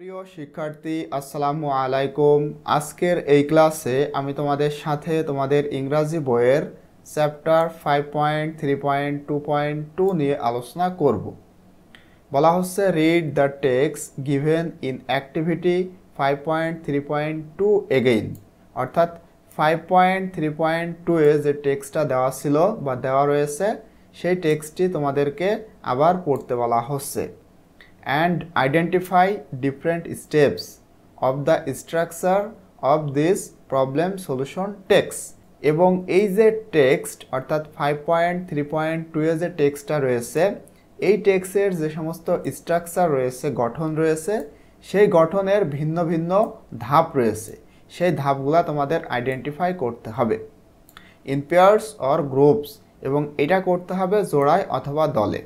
প্রিয় শিক্ষার্থী আসসালামু আলাইকুম আজকের এই ক্লাসে আমি তোমাদের সাথে তোমাদের ইংরাজি বইয়ের chapter five point three point two point two নিয়ে আলোচনা করব বলা হচ্ছে read the text given in activity five point three point two again অর্থাৎ five point three point two এ যে টেক্সটটা দেওয়া ছিল বা দেওয়া রয়েছে সেই টেক্সটটি তোমাদেরকে আবার পড়তে বলা হচ্ছে and identify different steps of the structure of this problem solution text এবং এই যে টেক্সট অর্থাৎ five point three point two যে টেক্সটটা রয়েছে এই টেক্সের যে সমস্ত স্ট্রাকচার রয়েছে গঠন রয়েছে সেই গঠনের ভিন্ন ভিন্ন ধাপ রয়েছে সেই ধাপগুলো তোমাদের আইডেন্টিফাই করতে হবে ইন অর গ্রুপস এবং এটা করতে হবে জোড়ায় অথবা দলে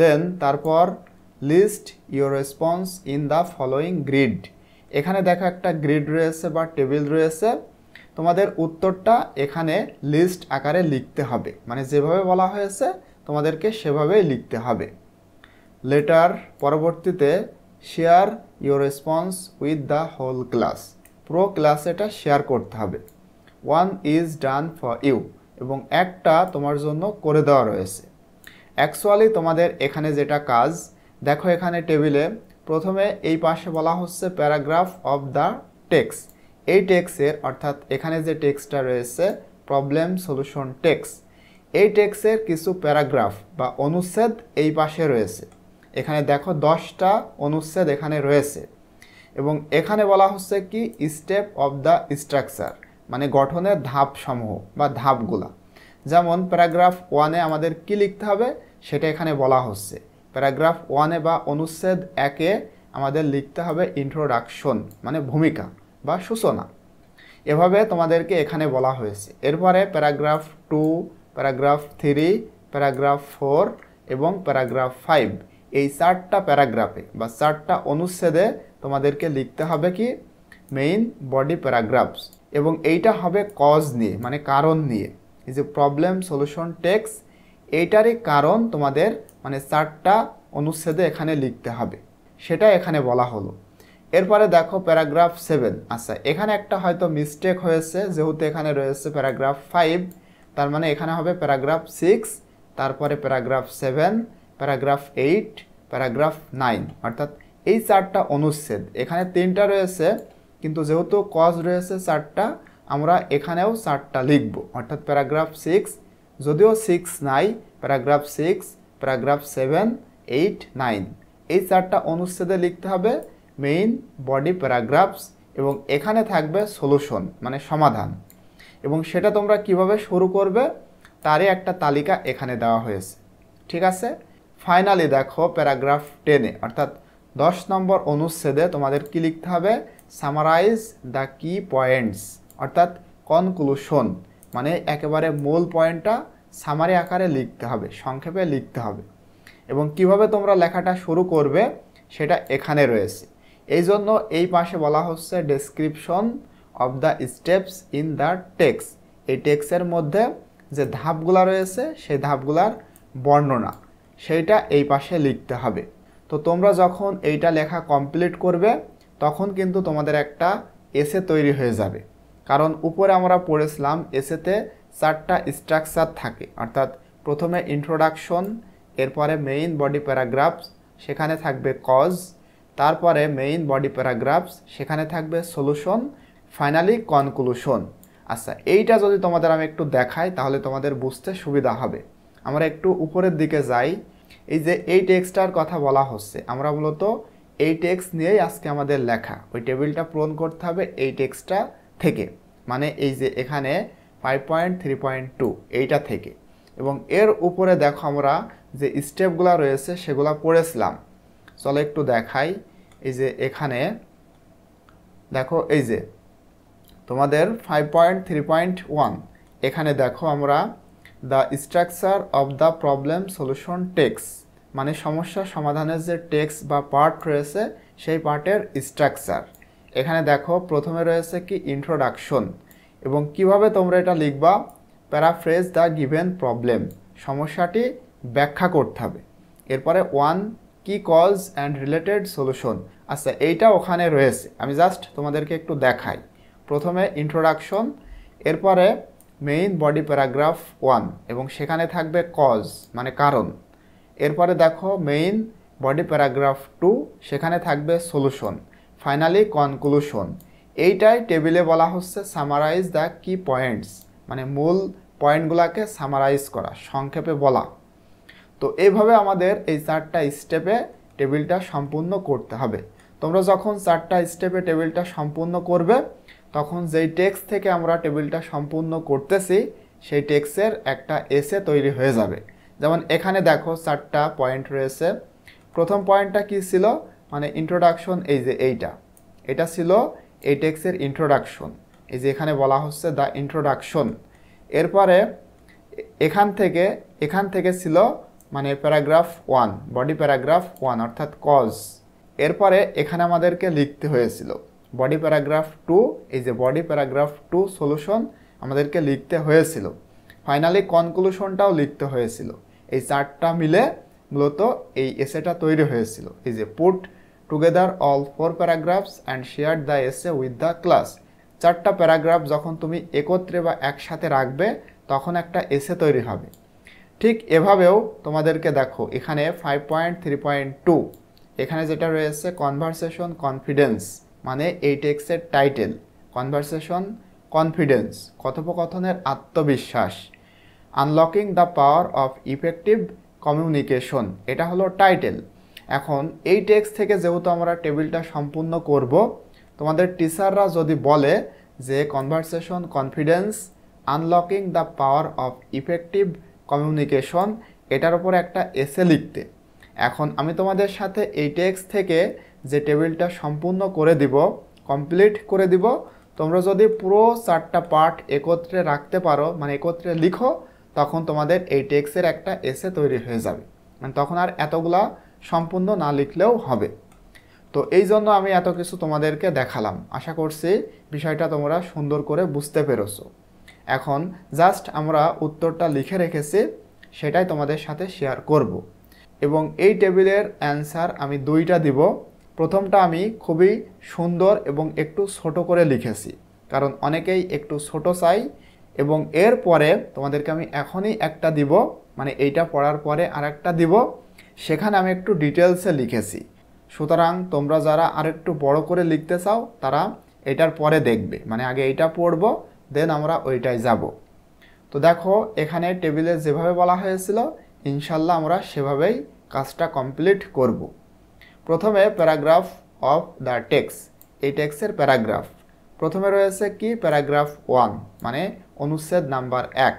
দেন তারপর list your response in the following grid এখানে দেখো একটা গ্রিড রয়েছে বা টেবিল রয়েছে তোমাদের উত্তরটা এখানে লিস্ট আকারে লিখতে হবে মানে যেভাবে বলা হয়েছে তোমাদেরকে সেভাবেই লিখতে হবে লেটার পরবর্তীতে share your response with the whole class প্রো ক্লাস এটা শেয়ার করতে হবে one is done for you এবং একটা তোমার জন্য করে দেওয়া রয়েছে অ্যাকচুয়ালি তোমাদের এখানে যেটা কাজ দেখো এখানে টেবিলে প্রথমে এই পাশে বলা হচ্ছে প্যারাগ্রাফ অফ দ্য টেক্স এই টেক্সের অর্থাৎ এখানে যে টেক্সটা রয়েছে প্রবলেম সলিউশন টেক্স এই টেক্সের কিছু প্যারাগ্রাফ বা অনুচ্ছেদ এই পাশে রয়েছে এখানে দেখো দশটা অনুচ্ছেদ এখানে রয়েছে এবং এখানে বলা হচ্ছে কি স্টেপ অফ দ্য স্ট্রাকচার মানে গঠনের ধাপসমূহ বা ধাপগুলা যেমন প্যারাগ্রাফ ওয়ানে আমাদের কি লিখতে হবে সেটা এখানে বলা হচ্ছে প্যারাগ্রাফ ওয়ানে বা অনুচ্ছেদ একে আমাদের লিখতে হবে ইন্ট্রোডাকশন মানে ভূমিকা বা সূচনা এভাবে তোমাদেরকে এখানে বলা হয়েছে এরপরে paragraph two paragraph three paragraph four এবং প্যারাগ্রাফ ফাইভ এই চারটা প্যারাগ্রাফে বা চারটা অনুচ্ছেদে তোমাদেরকে লিখতে হবে কি মেইন বডি প্যারাগ্রাফস এবং এইটা হবে কজ নিয়ে মানে কারণ নিয়ে এই যে প্রবলেম সলিউশন টেক্স এইটারই কারণ তোমাদের মানে চারটা অনুচ্ছেদে এখানে লিখতে হবে সেটা এখানে বলা হলো এরপরে দেখো প্যারাগ্রাফ সেভেন আচ্ছা এখানে একটা হয়তো মিস্টেক হয়েছে যেহেতু এখানে রয়েছে প্যারাগ্রাফ ফাইভ তার মানে এখানে হবে প্যারাগ্রাফ সিক্স তারপরে paragraph seven paragraph eight paragraph nine অর্থাৎ এই চারটা অনুচ্ছেদ এখানে তিনটা রয়েছে কিন্তু যেহেতু কজ রয়েছে চারটা আমরা এখানেও চারটা লিখব অর্থাৎ প্যারাগ্রাফ সিক্স যদিও সিক্স নাই paragraph six paragraph seven eight nine এই চারটা অনুচ্ছেদে লিখতে হবে মেইন বডি প্যারাগ্রাফস এবং এখানে থাকবে সলিউশন মানে সমাধান এবং সেটা তোমরা কিভাবে শুরু করবে তারই একটা তালিকা এখানে দেওয়া হয়েছে ঠিক আছে ফাইনালি দেখো প্যারাগ্রাফ টেনে অর্থাৎ দশ নম্বর অনুচ্ছেদে তোমাদের কী লিখতে হবে সামারাইজ দ্য কি পয়েন্টস অর্থাৎ কনক্লুশন মানে একেবারে মূল পয়েন্টটা সামারি আকারে লিখতে হবে সংক্ষেপে লিখতে হবে এবং কিভাবে তোমরা লেখাটা শুরু করবে সেটা এখানে রয়েছে এই জন্য এই পাশে বলা হচ্ছে description of the steps in the text এই টেক্সের মধ্যে যে ধাপগুলা রয়েছে সেই ধাপগুলার বর্ণনা সেইটা এই পাশে লিখতে হবে তো তোমরা যখন এইটা লেখা কমপ্লিট করবে তখন কিন্তু তোমাদের একটা এসে তৈরি হয়ে যাবে কারণ উপরে আমরা পড়েছিলাম এসেতে চারটা স্ট্রাকচার থাকে অর্থাৎ প্রথমে ইন্ট্রোডাকশন এরপরে মেইন বডি প্যারাগ্রাফস সেখানে থাকবে কজ তারপরে মেইন বডি প্যারাগ্রাফস সেখানে থাকবে সলিউশন ফাইনালি কনক্লুশন আচ্ছা এইটা যদি তোমাদের আমি একটু দেখাই তাহলে তোমাদের বুঝতে সুবিধা হবে আমরা একটু উপরের দিকে যাই এই যে এই টেক্সটার কথা বলা হচ্ছে আমরা মূলত এই টেক্সট নিয়েই আজকে আমাদের লেখা ওই টেবিলটা পূরণ করতে হবে এই টেক্সটা থেকে মানে এই যে এখানে five point three point two এইটা থেকে এবং এর উপরে দেখো আমরা যে স্টেপগুলো রয়েছে সেগুলো পড়েছিলাম চলো একটু দেখাই এই যে এখানে দেখো এই যে তোমাদের five point three point one এখানে দেখো আমরা the structure of the problem solution text মানে সমস্যা সমাধানের যে টেক্স বা পার্ট রয়েছে সেই পার্টের স্ট্রাকচার এখানে দেখো প্রথমে রয়েছে কি ইন্ট্রোডাকশন এবং কিভাবে তোমরা এটা লিখবা প্যারাফ্রেজ দ্য গিভেন প্রবলেম সমস্যাটি ব্যাখ্যা করতে হবে এরপরে ওয়ান কি কজ অ্যান্ড রিলেটেড সলিউশন আচ্ছা এইটা ওখানে রয়েছে আমি জাস্ট তোমাদেরকে একটু দেখাই প্রথমে ইন্ট্রোডাকশন এরপরে মেইন বডি প্যারাগ্রাফ ওয়ান এবং সেখানে থাকবে কজ মানে কারণ এরপরে দেখো মেইন বডি প্যারাগ্রাফ টু সেখানে থাকবে সলিউশন ফাইনালি কনক্লুশন এইটাই টেবিলে বলা হচ্ছে সামারাইজ দ্য কি পয়েন্টস মানে মূল পয়েন্টগুলোকে সামারাইজ করা সংক্ষেপে বলা তো এইভাবে আমাদের এই চারটা স্টেপে টেবিলটা সম্পূর্ণ করতে হবে তোমরা যখন চারটা স্টেপে টেবিলটা সম্পূর্ণ করবে তখন যেই টেক্স থেকে আমরা টেবিলটা সম্পূর্ণ করতেছি সেই টেক্সের একটা এসে তৈরি হয়ে যাবে যেমন এখানে দেখো চারটা পয়েন্ট রয়েছে প্রথম পয়েন্টটা কি ছিল মানে ইন্ট্রোডাকশন এই যে এইটা এটা ছিল এই টেক্সের ইন্ট্রোডাকশন এই যে এখানে বলা হচ্ছে দ্য ইন্ট্রোডাকশন এরপরে এখান থেকে এখান থেকে ছিল মানে paragraph one body paragraph one অর্থাৎ কজ এরপরে এখানে আমাদেরকে লিখতে হয়েছিল বডি প্যারাগ্রাফ টু এই যে বডি প্যারাগ্রাফ টু সলিউশন আমাদেরকে লিখতে হয়েছিল ফাইনালি কনক্লুশনটাও লিখতে হয়েছিল এই চারটা মিলে মূলত এই এসেটা তৈরি হয়েছিল এই যে put together all four paragraphs and share the essay with the class চারটা প্যারাগ্রাফ যখন তুমি একত্রে বা একসাথে রাখবে তখন একটা এসে তৈরি হবে ঠিক এভাবেও তোমাদেরকে দেখো এখানে five point three point two এখানে যেটা রয়েছে কনভারসেশন কনফিডেন্স মানে এই টেক্সের টাইটেল কনভারসেশন কনফিডেন্স কথোপকথনের আত্মবিশ্বাস unlocking the power of effective communication এটা হলো টাইটেল এখন এই টেক্স থেকে যেহেতু আমরা টেবিলটা সম্পূর্ণ করব তোমাদের টিচাররা যদি বলে যে conversation confidence unlocking the power of effective communication এটার উপর একটা এসে লিখতে এখন আমি তোমাদের সাথে এই টেক্স থেকে যে টেবিলটা সম্পূর্ণ করে দিব কমপ্লিট করে দিব তোমরা যদি পুরো চারটা পার্ট একত্রে রাখতে পারো মানে একত্রে লিখো তখন তোমাদের এই টেক্সের একটা এসে তৈরি হয়ে যাবে মানে তখন আর এতগুলা সম্পূর্ণ না লিখলেও হবে তো এই জন্য আমি এত কিছু তোমাদেরকে দেখালাম আশা করছি বিষয়টা তোমরা সুন্দর করে বুঝতে পেরেছো এখন জাস্ট আমরা উত্তরটা লিখে রেখেছি সেটাই তোমাদের সাথে শেয়ার করব। এবং এই টেবিলের অ্যান্সার আমি দুইটা দিব প্রথমটা আমি খুবই সুন্দর এবং একটু ছোট করে লিখেছি কারণ অনেকেই একটু ছোট চাই এবং এর পরে তোমাদেরকে আমি এখনই একটা দিব মানে এইটা পড়ার পরে আর একটা দিব সেখানে আমি একটু ডিটেলসে লিখেছি সুতরাং তোমরা যারা আরেকটু বড় করে লিখতে চাও তারা এটার পরে দেখবে মানে আগে এইটা পড়ব দেন আমরা ওইটাই যাব তো দেখো এখানে টেবিলে যেভাবে বলা হয়েছিল ইনশাল্লাহ আমরা সেভাবেই কাজটা কমপ্লিট করব প্রথমে প্যারাগ্রাফ অফ দ্য টেক্স এই টেক্সের প্যারাগ্রাফ প্রথমে রয়েছে কি প্যারাগ্রাফ ওয়ান মানে অনুচ্ছেদ নাম্বার এক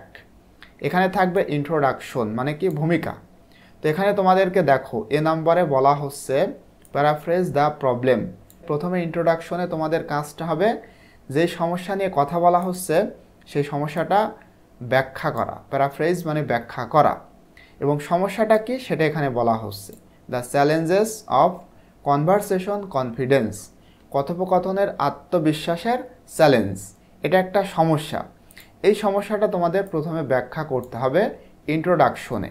এখানে থাকবে ইন্ট্রোডাকশন মানে কি ভূমিকা তো এখানে তোমাদেরকে দেখো এ নাম্বারে বলা হচ্ছে প্যারাফ্রেজ দ্য প্রবলেম প্রথমে ইন্ট্রোডাকশনে তোমাদের কাজটা হবে যে সমস্যা নিয়ে কথা বলা হচ্ছে সেই সমস্যাটা ব্যাখ্যা করা প্যারাফ্রেজ মানে ব্যাখ্যা করা এবং সমস্যাটা কি সেটা এখানে বলা হচ্ছে the challenges of conversation confidence কথোপকথনের আত্মবিশ্বাসের চ্যালেঞ্জ এটা একটা সমস্যা এই সমস্যাটা তোমাদের প্রথমে ব্যাখ্যা করতে হবে ইন্ট্রোডাকশনে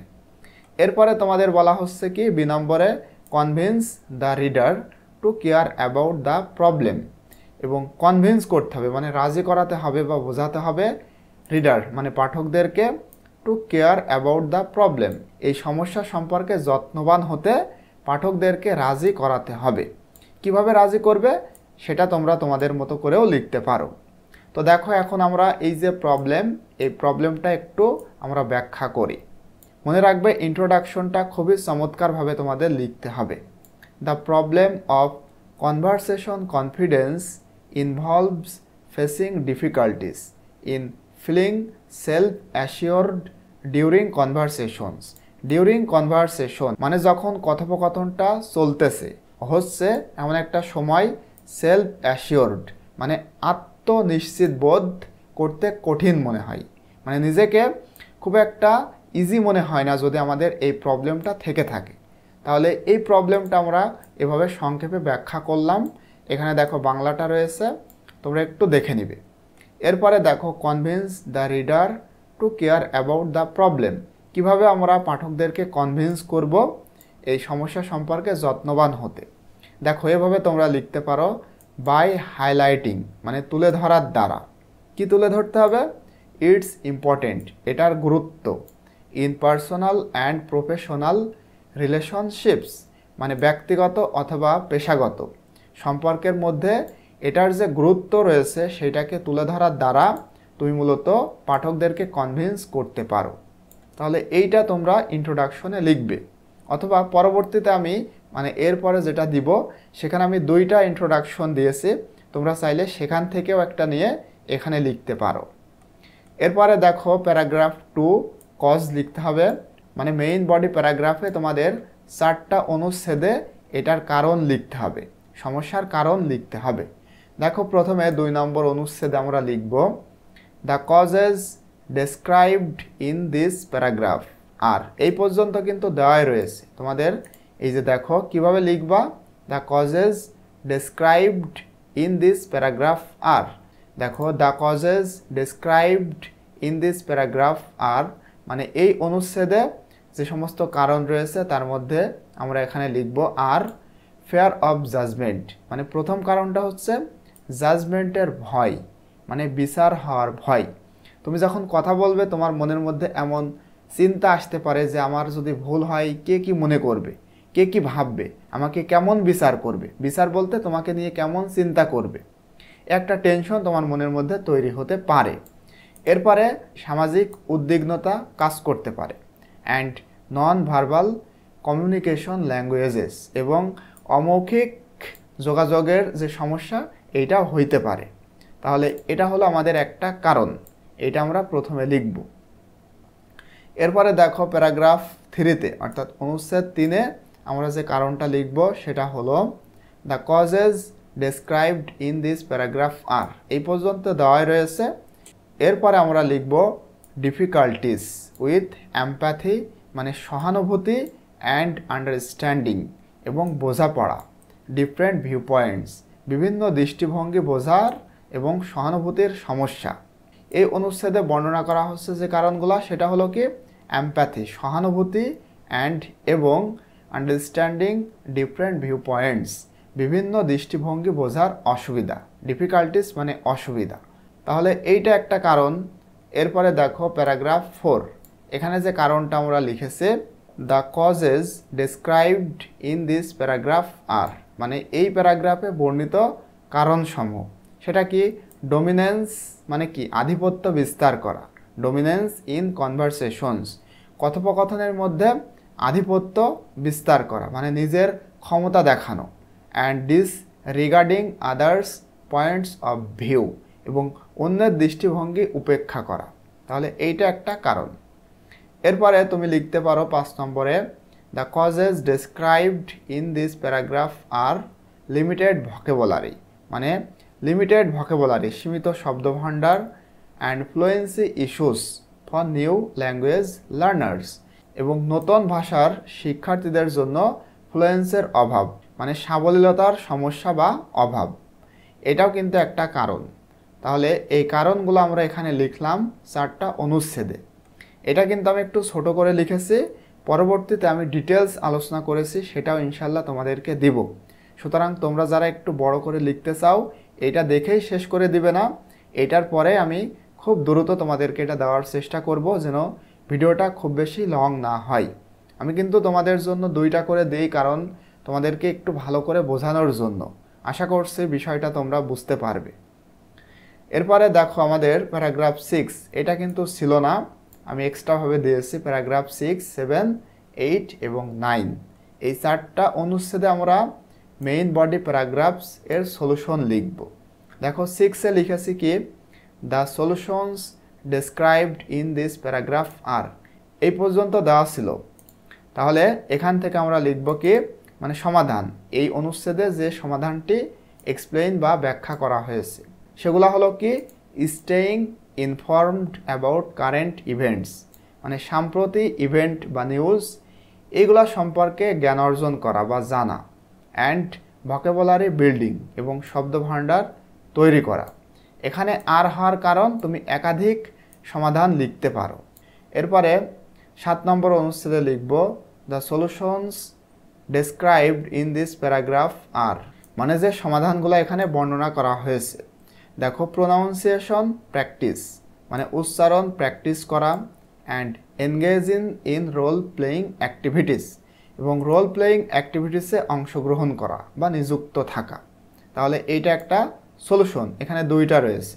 এরপরে তোমাদের বলা হচ্ছে কি বি নম্বরে convince the reader to care about the problem এবং কনভিন্স করতে হবে মানে রাজি করাতে হবে বা বোঝাতে হবে রিডার মানে পাঠকদেরকে to care about the problem এই সমস্যা সম্পর্কে যত্নবান হতে পাঠকদেরকে রাজি করাতে হবে কিভাবে রাজি করবে সেটা তোমরা তোমাদের মতো করেও লিখতে পারো তো দেখো এখন আমরা এই যে প্রবলেম এই প্রবলেমটা একটু আমরা ব্যাখ্যা করি মনে রাখবে ইন্ট্রোডাকশনটা খুবই চমৎকারভাবে তোমাদের লিখতে হবে the problem of conversation confidence involves facing difficulties in feeling self assured during conversations during conversation মানে যখন কথোপকথনটা চলতেছে হচ্ছে এমন একটা সময় সেলফ অ্যাসিওরড মানে আত্মনিশ্চিত বোধ করতে কঠিন মনে হয় মানে নিজেকে খুব একটা ইজি মনে হয় না যদি আমাদের এই প্রবলেমটা থেকে থাকে তাহলে এই প্রবলেমটা আমরা এভাবে সংক্ষেপে ব্যাখ্যা করলাম এখানে দেখো বাংলাটা রয়েছে তোমরা একটু দেখে নিবে এরপরে দেখো convince the reader to care about the problem কিভাবে আমরা পাঠকদেরকে কনভিন্স করব এই সমস্যা সম্পর্কে যত্নবান হতে দেখো এভাবে তোমরা লিখতে পারো বাই হাইলাইটিং মানে তুলে ধরার দ্বারা কি তুলে ধরতে হবে ইটস ইম্পর্টেন্ট এটার গুরুত্ব in personal and professional relationships মানে ব্যক্তিগত অথবা পেশাগত সম্পর্কের মধ্যে এটার যে গুরুত্ব রয়েছে সেটাকে তুলে ধরার দ্বারা তুমি মূলত পাঠকদেরকে কনভিন্স করতে পারো তাহলে এইটা তোমরা ইন্ট্রোডাকশনে লিখবে অথবা পরবর্তীতে আমি মানে এরপরে যেটা দিব সেখানে আমি দুইটা ইন্ট্রোডাকশন দিয়েছি তোমরা চাইলে সেখান থেকেও একটা নিয়ে এখানে লিখতে পারো এরপরে দেখো প্যারাগ্রাফ টু কজ লিখতে হবে মানে মেইন বডি প্যারাগ্রাফে তোমাদের চারটা অনুচ্ছেদে এটার কারণ লিখতে হবে সমস্যার কারণ লিখতে হবে দেখো প্রথমে দুই নম্বর অনুচ্ছেদে আমরা লিখব the causes described in this paragraph are এই পর্যন্ত কিন্তু দেওয়াই রয়েছে তোমাদের এই যে দেখো কিভাবে লিখবা the causes described in this paragraph are দেখো the causes described in this paragraph are মানে এই অনুচ্ছেদে যে সমস্ত কারণ রয়েছে তার মধ্যে আমরা এখানে লিখব আর ফেয়ার অফ জাজমেন্ট মানে প্রথম কারণটা হচ্ছে জাজমেন্টের ভয় মানে বিচার হওয়ার ভয় তুমি যখন কথা বলবে তোমার মনের মধ্যে এমন চিন্তা আসতে পারে যে আমার যদি ভুল হয় কে কি মনে করবে কে কি ভাববে আমাকে কেমন বিচার করবে বিচার বলতে তোমাকে নিয়ে কেমন চিন্তা করবে একটা টেনশন তোমার মনের মধ্যে তৈরি হতে পারে এরপরে সামাজিক উদ্বিগ্নতা কাজ করতে পারে and non verbal communication languages এবং অমৌখিক যোগাযোগের যে সমস্যা এইটা হইতে পারে তাহলে এটা হলো আমাদের একটা কারণ এটা আমরা প্রথমে লিখব এরপরে দেখো প্যারাগ্রাফ থ্রিতে অর্থাৎ অনুচ্ছেদ তিনে আমরা যে কারণটা লিখব সেটা হলো the causes described in this paragraph are এই পর্যন্ত দেওয়াই রয়েছে এরপরে আমরা লিখব ডিফিকাল্টিস উইথ অ্যাম্প্যাথি মানে সহানুভূতি অ্যান্ড আন্ডারস্ট্যান্ডিং এবং বোঝাপড়া ডিফারেন্ট ভিউ পয়েন্টস বিভিন্ন দৃষ্টিভঙ্গি বোঝার এবং সহানুভূতির সমস্যা এই অনুচ্ছেদে বর্ণনা করা হচ্ছে যে কারণগুলো সেটা হলো কি অ্যাম্প্যাথি সহানুভূতি অ্যান্ড এবং আন্ডারস্ট্যান্ডিং ডিফারেন্ট ভিউ পয়েন্টস বিভিন্ন দৃষ্টিভঙ্গি বোঝার অসুবিধা ডিফিকাল্টিস মানে অসুবিধা তাহলে এইটা একটা কারণ এরপরে দেখো প্যারাগ্রাফ ফোর এখানে যে কারণটা আমরা লিখেছে the causes described in this paragraph are মানে এই প্যারাগ্রাফে বর্ণিত কারণসমূহ সেটা কি ডোমিনেন্স মানে কি আধিপত্য বিস্তার করা ডোমিনেন্স ইন কনভারসেশনস কথোপকথনের মধ্যে আধিপত্য বিস্তার করা মানে নিজের ক্ষমতা দেখানো and disregarding others points of view এবং অন্যের দৃষ্টিভঙ্গি উপেক্ষা করা তাহলে এইটা একটা কারণ এরপরে তুমি লিখতে পারো পাঁচ নম্বরে the causes described in this paragraph are limited vocabulary মানে লিমিটেড ভকেবলারি সীমিত শব্দভাণ্ডার and fluency issues for new language learners এবং নতুন ভাষার শিক্ষার্থীদের জন্য ফ্লুয়েন্সের অভাব মানে সাবলীলতার সমস্যা বা অভাব এটাও কিন্তু একটা কারণ তাহলে এই কারণগুলো আমরা এখানে লিখলাম চারটা অনুচ্ছেদে এটা কিন্তু আমি একটু ছোট করে লিখেছি পরবর্তীতে আমি ডিটেলস আলোচনা করেছি সেটাও ইনশাল্লাহ তোমাদেরকে দিব সুতরাং তোমরা যারা একটু বড় করে লিখতে চাও এটা দেখেই শেষ করে দিবে না এটার পরে আমি খুব দ্রুত তোমাদেরকে এটা দেওয়ার চেষ্টা করব যেন ভিডিওটা খুব বেশি লং না হয় আমি কিন্তু তোমাদের জন্য দুইটা করে দিই কারণ তোমাদেরকে একটু ভালো করে বোঝানোর জন্য আশা করছি বিষয়টা তোমরা বুঝতে পারবে এরপরে দেখো আমাদের প্যারাগ্রাফ সিক্স এটা কিন্তু ছিল না আমি এক্সট্রাভাবে দিয়েছি প্যারাগ্রাফ সিক্স সেভেন এইট এবং নাইন এই চারটা অনুচ্ছেদে আমরা মেইন বডি প্যারাগ্রাফস এর সলিউশন লিখব দেখো সিক্সে লিখেছি কি the solutions described in this paragraph are এই পর্যন্ত দেওয়া ছিল তাহলে এখান থেকে আমরা লিখব কি মানে সমাধান এই অনুচ্ছেদে যে সমাধানটি এক্সপ্লেইন বা ব্যাখ্যা করা হয়েছে সেগুলো হলো কি staying informed about current events মানে সাম্প্রতি ইভেন্ট বা নিউজ এগুলো সম্পর্কে জ্ঞান অর্জন করা বা জানা অ্যান্ড ভকেবলারি বিল্ডিং এবং শব্দ ভাণ্ডার তৈরি করা এখানে আর হওয়ার কারণ তুমি একাধিক সমাধান লিখতে পারো এরপরে সাত নম্বর অনুচ্ছেদে লিখব the solutions described in this paragraph are মানে যে সমাধানগুলো এখানে বর্ণনা করা হয়েছে দেখো প্রোনাউন্সিয়েশন প্র্যাকটিস মানে উচ্চারণ প্র্যাকটিস করা and engage in in role playing activities এবং রোল প্লেয়িং অ্যাক্টিভিটিসে অংশগ্রহণ করা বা নিযুক্ত থাকা তাহলে এইটা একটা সলিউশন এখানে দুইটা রয়েছে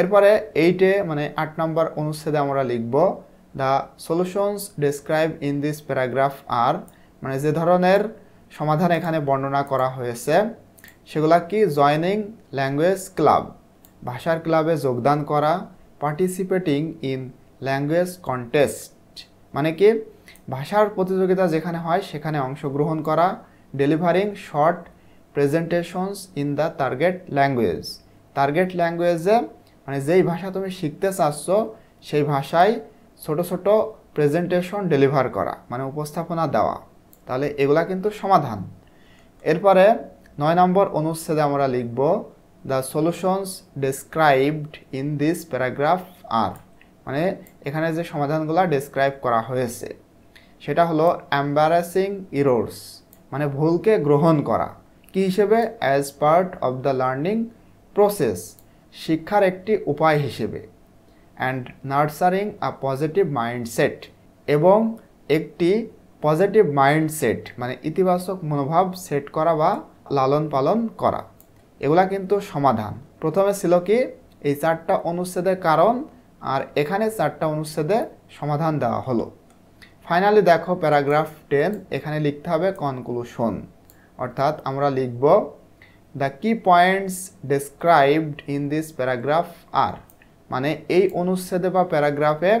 এরপরে এইটে মানে আট নম্বর অনুচ্ছেদে আমরা লিখব the solutions describe in this paragraph are মানে যে ধরনের সমাধান এখানে বর্ণনা করা হয়েছে সেগুলা কি জয়নিং ল্যাঙ্গুয়েজ ক্লাব ভাষার ক্লাবে যোগদান করা পার্টিসিপেটিং ইন ল্যাঙ্গুয়েজ কন্টেস্ট মানে কি ভাষার প্রতিযোগিতা যেখানে হয় সেখানে অংশগ্রহণ করা delivering short presentations in the target language target ল্যাঙ্গুয়েজে মানে যেই ভাষা তুমি শিখতে চাচ্ছ সেই ভাষায় ছোট ছোট প্রেজেন্টেশন ডেলিভার করা মানে উপস্থাপনা দেওয়া তাহলে এগুলা কিন্তু সমাধান এরপরে নয় নম্বর অনুচ্ছেদে আমরা লিখব the solutions described in this paragraph are মানে এখানে যে সমাধানগুলো ডেসক্রাইব করা হয়েছে সেটা হলো অ্যাম্বারাসিং ইরোর্স মানে ভুলকে গ্রহণ করা কি হিসেবে as part of the learning process শিক্ষার একটি উপায় হিসেবে and nurturing a positive mindset এবং একটি পজিটিভ মাইন্ডসেট মানে ইতিবাচক মনোভাব সেট করা বা লালন পালন করা এগুলা কিন্তু সমাধান প্রথমে ছিল কি এই চারটা অনুচ্ছেদের কারণ আর এখানে চারটা অনুচ্ছেদে সমাধান দেওয়া হলো ফাইনালি দেখো প্যারাগ্রাফ টেন এখানে লিখতে হবে কনক্লুশন অর্থাৎ আমরা লিখব the key points described in this paragraph are মানে এই অনুচ্ছেদে বা প্যারাগ্রাফে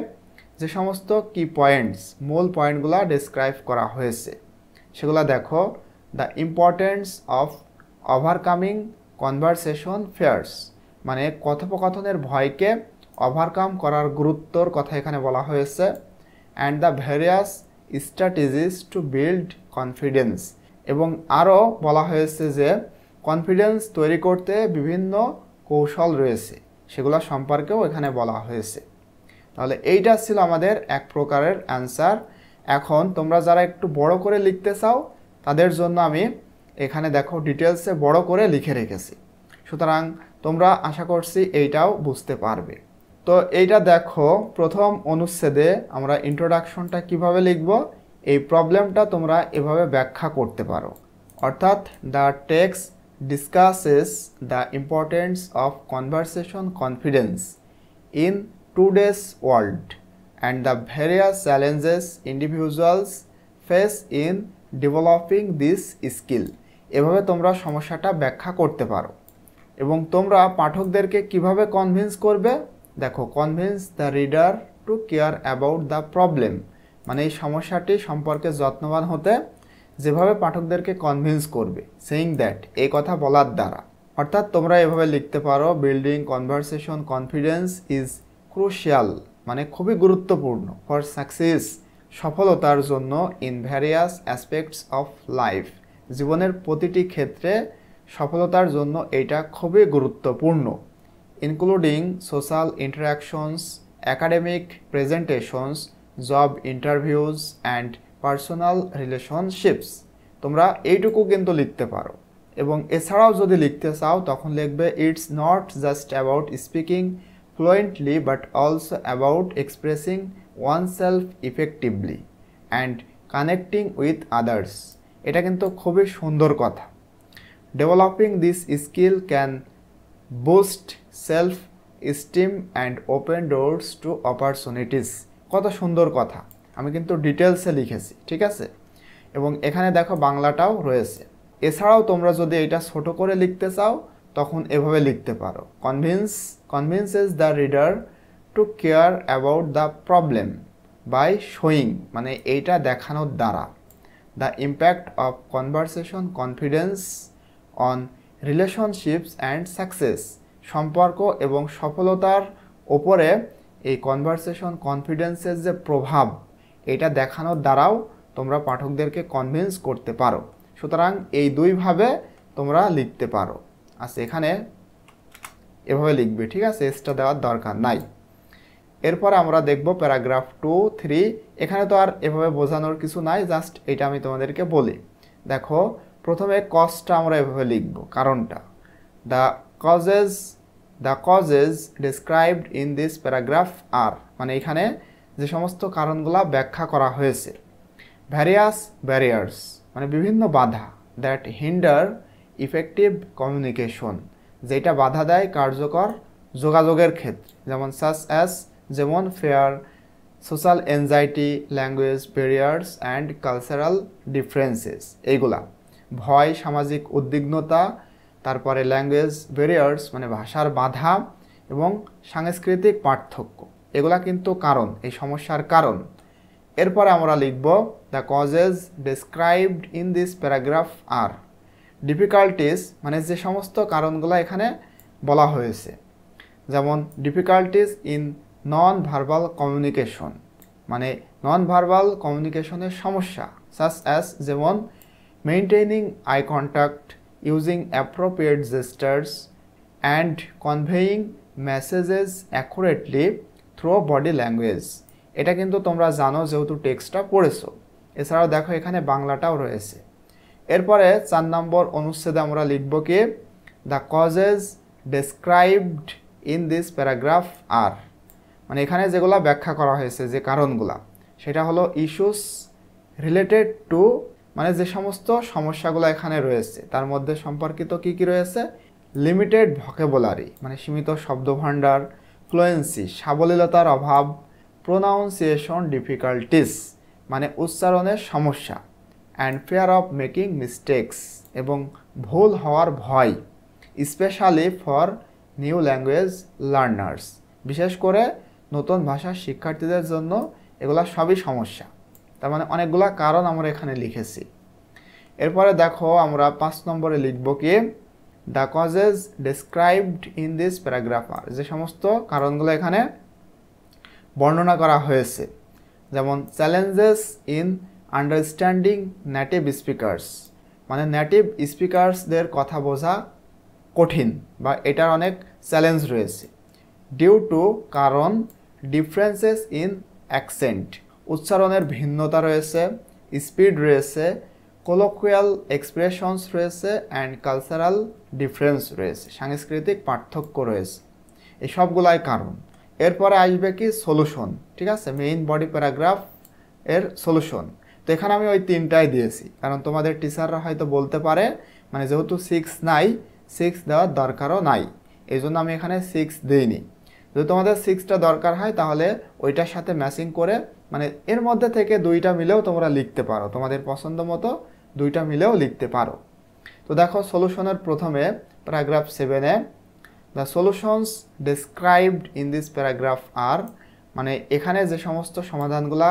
যে সমস্ত কি পয়েন্টস মূল পয়েন্টগুলো ডেসক্রাইব করা হয়েছে সেগুলো দেখো the importance of overcoming conversation fears মানে কথোপকথনের ভয়কে ওভারকাম করার গুরুত্বর কথা এখানে বলা হয়েছে and the various strategies to build confidence এবং আরও বলা হয়েছে যে কনফিডেন্স তৈরি করতে বিভিন্ন কৌশল রয়েছে সেগুলো সম্পর্কেও এখানে বলা হয়েছে তাহলে এইটা ছিল আমাদের এক প্রকারের অ্যান্সার এখন তোমরা যারা একটু বড় করে লিখতে চাও তাদের জন্য আমি এখানে দেখো ডিটেলসে বড় করে লিখে রেখেছি সুতরাং তোমরা আশা করছি এইটাও বুঝতে পারবে তো এইটা দেখো প্রথম অনুচ্ছেদে আমরা ইন্ট্রোডাকশনটা কিভাবে লিখব এই প্রবলেমটা তোমরা এভাবে ব্যাখ্যা করতে পারো অর্থাৎ the text discusses the importance of conversation confidence in today's world and the various challenges individuals face in developing this skill এভাবে তোমরা সমস্যাটা ব্যাখ্যা করতে পারো এবং তোমরা পাঠকদেরকে কিভাবে কনভিন্স করবে দেখো convince the reader to care about the problem মানে এই সমস্যাটি সম্পর্কে যত্নবান হতে যেভাবে পাঠকদেরকে কনভিন্স করবে সেইং দ্যাট এই কথা বলার দ্বারা অর্থাৎ তোমরা এভাবে লিখতে পারো building conversation confidence is crucial মানে খুবই গুরুত্বপূর্ণ ফর সাকসেস সফলতার জন্য in various aspects of life জীবনের প্রতিটি ক্ষেত্রে সফলতার জন্য এটা খুবই গুরুত্বপূর্ণ including social interactions academic presentations job interviews and personal relationships তোমরা এইটুকু কিন্তু লিখতে পারো এবং এছাড়াও যদি লিখতে চাও তখন লিখবে it's not just about speaking fluently but also about expressing oneself effectively and connecting with others এটা কিন্তু খুবই সুন্দর কথা developing this skill can boost self esteem and open doors to opportunities কত সুন্দর কথা আমি কিন্তু ডিটেলসে লিখেছি ঠিক আছে এবং এখানে দেখো বাংলাটাও রয়েছে এছাড়াও তোমরা যদি এটা ছোট করে লিখতে চাও তখন এভাবে লিখতে পারো convince convinces the reader to care about the problem by showing মানে এইটা দেখানোর দ্বারা the impact of conversation confidence on relationships and success সম্পর্ক এবং সফলতার ওপরে এই কনভারসেশন কনফিডেন্সের যে প্রভাব এটা দেখানোর দ্বারাও তোমরা পাঠকদেরকে কনভিন্স করতে পারো সুতরাং এই দুইভাবে তোমরা লিখতে পারো আচ্ছা এখানে এভাবে লিখবে ঠিক আছে এসটা দেওয়ার দরকার নাই এরপর আমরা দেখব প্যারাগ্রাফ টু থ্রি এখানে তো আর এভাবে বোঝানোর কিছু নাই জাস্ট এটা আমি তোমাদেরকে বলি দেখো প্রথমে কজটা আমরা এভাবে লিখব কারণটা the causes the causes described in this paragraph are মানে এখানে যে সমস্ত কারণগুলা ব্যাখ্যা করা হয়েছে ভ্যারিয়াস ব্যারিয়ার্স মানে বিভিন্ন বাধা দ্যাট হিন্ডার ইফেক্টিভ কমিউনিকেশন যেটা বাধা দেয় কার্যকর যোগাযোগের ক্ষেত্রে যেমন সাস অ্যাস যেমন fear social anxiety language barriers and cultural differences এইগুলা ভয় সামাজিক উদ্বিগ্নতা তারপরে ল্যাঙ্গুয়েজ ব্যারিয়ার্স মানে ভাষার বাধা এবং সাংস্কৃতিক পার্থক্য এগুলা কিন্তু কারণ এই সমস্যার কারণ এরপরে আমরা লিখব the causes described in this paragraph are difficulties মানে যে সমস্ত কারণগুলো এখানে বলা হয়েছে যেমন difficulties in non verbal communication মানে নন ভার্বাল কমিউনিকেশনের সমস্যা সাস অ্যাস যেমন maintaining eye contact using appropriate gestures and conveying messages accurately through body language এটা কিন্তু তোমরা জানো যেহেতু টেক্সটটা পড়েছো এছাড়াও দেখো এখানে বাংলাটাও রয়েছে এরপরে চার নম্বর অনুচ্ছেদে আমরা লিখব কি the causes described in this paragraph are মানে এখানে যেগুলো ব্যাখ্যা করা হয়েছে যে কারণগুলা সেটা হলো ইস্যুস রিলেটেড টু মানে যে সমস্ত সমস্যাগুলো এখানে রয়েছে তার মধ্যে সম্পর্কিত কি কি রয়েছে লিমিটেড ভকেবুলারি মানে সীমিত শব্দভাণ্ডার ফ্লুয়েন্সি সাবলীলতার অভাব প্রোনাউন্সিয়েশন ডিফিকাল্টিস মানে উচ্চারণের সমস্যা and fear of making mistakes এবং ভুল হওয়ার ভয় specially for new language learners বিশেষ করে নতুন ভাষার শিক্ষার্থীদের জন্য এগুলা সবই সমস্যা তার মানে অনেকগুলা কারণ আমরা এখানে লিখেছি এরপরে দেখো আমরা পাঁচ নম্বরে লিখব কি the causes described in this paragraph are যে সমস্ত কারণগুলো এখানে বর্ণনা করা হয়েছে যেমন challenges in understanding native speakers মানে নেটিভ স্পিকার্সদের কথা বোঝা কঠিন বা এটার অনেক চ্যালেঞ্জ রয়েছে ডিউ টু কারণ ডিফারেন্সেস ইন অ্যাকসেন্ট উচ্চারণের ভিন্নতা রয়েছে স্পিড রয়েছে কোলোকুয়াল এক্সপ্রেশনস রয়েছে অ্যান্ড কালচারাল ডিফারেন্স রয়েছে সাংস্কৃতিক পার্থক্য রয়েছে এই সবগুলাই কারণ এরপরে আসবে কি সলিউশন ঠিক আছে মেইন বডি প্যারাগ্রাফ এর সলিউশন তো এখানে আমি ওই তিনটাই দিয়েছি কারণ তোমাদের টিচাররা হয়তো বলতে পারে মানে যেহেতু সিক্স নাই সিক্স দেওয়ার দরকারও নাই এই জন্য আমি এখানে সিক্স দিইনি যদি তোমাদের সিক্সটা দরকার হয় তাহলে ওইটার সাথে ম্যাচিং করে মানে এর মধ্যে থেকে দুইটা মিলেও তোমরা লিখতে পারো তোমাদের পছন্দ মতো দুইটা মিলেও লিখতে পারো তো দেখো সলিউশনের প্রথমে প্যারাগ্রাফ সেভেনে the solutions described in this paragraph are মানে এখানে যে সমস্ত সমাধানগুলা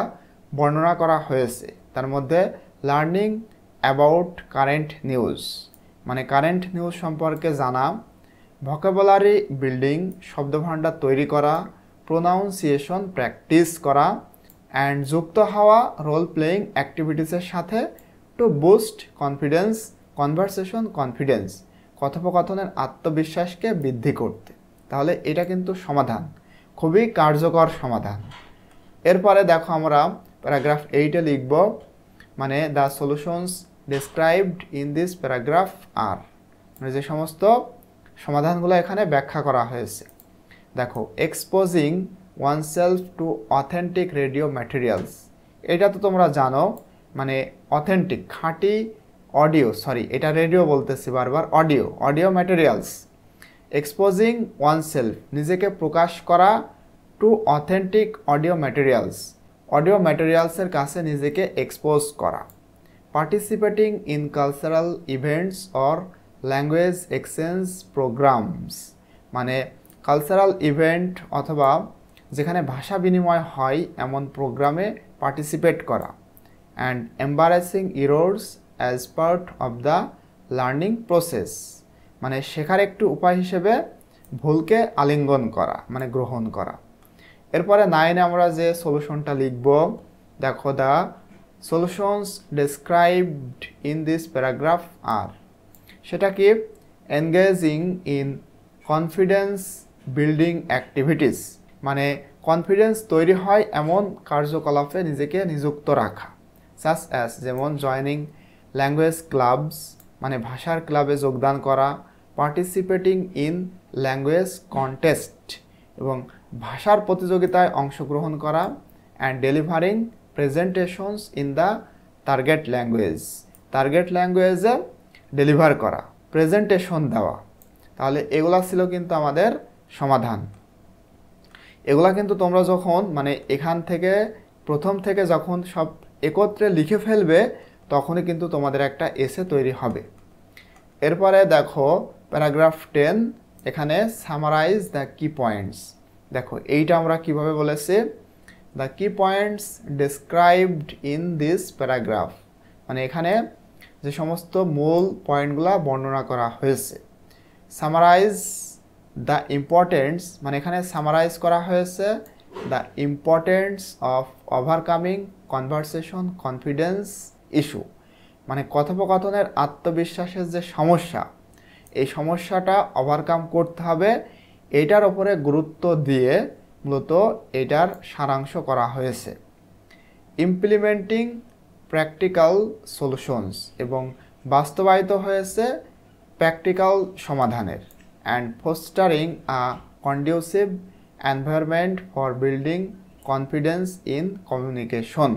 বর্ণনা করা হয়েছে তার মধ্যে লার্নিং অ্যাবাউট কারেন্ট নিউজ মানে কারেন্ট নিউজ সম্পর্কে জানা ভকাবুলারি বিল্ডিং শব্দভাণ্ডার তৈরি করা প্রোনাউন্সিয়েশন প্র্যাকটিস করা অ্যান্ড যুক্ত হওয়া রোল প্লেয়িং অ্যাক্টিভিটিসের সাথে to boost confidence conversation confidence কথোপকথনের আত্মবিশ্বাসকে বৃদ্ধি করতে তাহলে এটা কিন্তু সমাধান খুবই কার্যকর সমাধান এরপরে দেখো আমরা প্যারাগ্রাফ এইটে লিখব মানে the solutions described in this paragraph are যে সমস্ত সমাধানগুলো এখানে ব্যাখ্যা করা হয়েছে দেখো exposing oneself to authentic radio materials এটা তো তোমরা জানো মানে অথেন্টিক খাঁটি অডিও সরি এটা রেডিও বলতেছি বারবার audio audio materials exposing oneself নিজেকে প্রকাশ করা to authentic audio materials audio ম্যাটেরিয়ালসের কাছে নিজেকে এক্সপোজ করা participating in cultural events or language exchange programs মানে কালচারাল ইভেন্ট অথবা যেখানে ভাষা বিনিময় হয় এমন প্রোগ্রামে পার্টিসিপেট করা and embarrassing errors as part of the learning process মানে শেখার একটি উপায় হিসেবে ভুলকে আলিঙ্গন করা মানে গ্রহণ করা এরপরে নাইনে আমরা যে সলিউশনটা লিখব দেখো the solutions described in this paragraph are সেটাকে engaging in confidence building activities মানে কনফিডেন্স তৈরি হয় এমন কার্যকলাপে নিজেকে নিযুক্ত রাখা সাস অ্যাস যেমন জয়নিং ল্যাঙ্গুয়েজ ক্লাবস মানে ভাষার ক্লাবে যোগদান করা পার্টিসিপেটিং ইন ল্যাঙ্গুয়েজ কন্টেস্ট এবং ভাষার প্রতিযোগিতায় অংশগ্রহণ করা and delivering presentations in the target language target ল্যাঙ্গুয়েজে ডেলিভার করা প্রেজেন্টেশন দেওয়া তাহলে এগুলা ছিল কিন্তু আমাদের সমাধান এগুলা কিন্তু তোমরা যখন মানে এখান থেকে প্রথম থেকে যখন সব একত্রে লিখে ফেলবে তখনই কিন্তু তোমাদের একটা এসে তৈরি হবে এরপরে দেখো প্যারাগ্রাফ টেন এখানে সামারাইজ দ্য কি পয়েন্টস দেখো এইটা আমরা কিভাবে বলেছি the key points described in this paragraph মানে এখানে যে সমস্ত মূল পয়েন্টগুলো বর্ণনা করা হয়েছে সামারাইজ দ্য ইম্পর্টেন্স মানে এখানে সামারাইজ করা হয়েছে the importance of overcoming conversation confidence issue মানে কথোপকথনের আত্মবিশ্বাসের যে সমস্যা এই সমস্যাটা ওভারকাম করতে হবে এটার ওপরে গুরুত্ব দিয়ে মূলত এটার সারাংশ করা হয়েছে ইমপ্লিমেন্টিং প্র্যাকটিক্যাল সলিউশনস এবং বাস্তবায়িত হয়েছে প্র্যাকটিক্যাল সমাধানের and fostering a conducive environment for building confidence in communication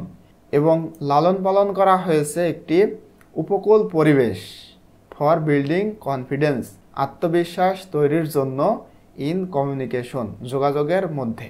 এবং লালন পালন করা হয়েছে একটি উপকূল পরিবেশ ফর বিল্ডিং কনফিডেন্স আত্মবিশ্বাস তৈরির জন্য ইন কমিউনিকেশন যোগাযোগের মধ্যে